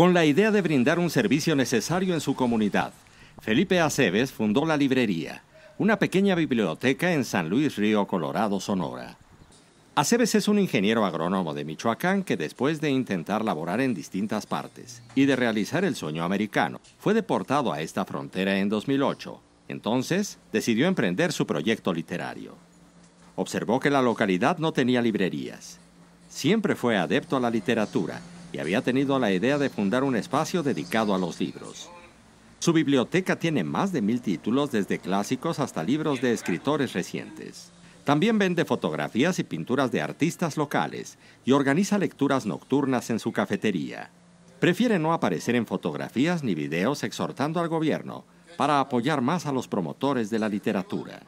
con la idea de brindar un servicio necesario en su comunidad. Felipe Aceves fundó la librería, una pequeña biblioteca en San Luis Río Colorado, Sonora. Aceves es un ingeniero agrónomo de Michoacán que después de intentar laborar en distintas partes y de realizar el sueño americano, fue deportado a esta frontera en 2008. Entonces, decidió emprender su proyecto literario. Observó que la localidad no tenía librerías. Siempre fue adepto a la literatura y había tenido la idea de fundar un espacio dedicado a los libros. Su biblioteca tiene más de mil títulos, desde clásicos hasta libros de escritores recientes. También vende fotografías y pinturas de artistas locales y organiza lecturas nocturnas en su cafetería. Prefiere no aparecer en fotografías ni videos exhortando al gobierno para apoyar más a los promotores de la literatura.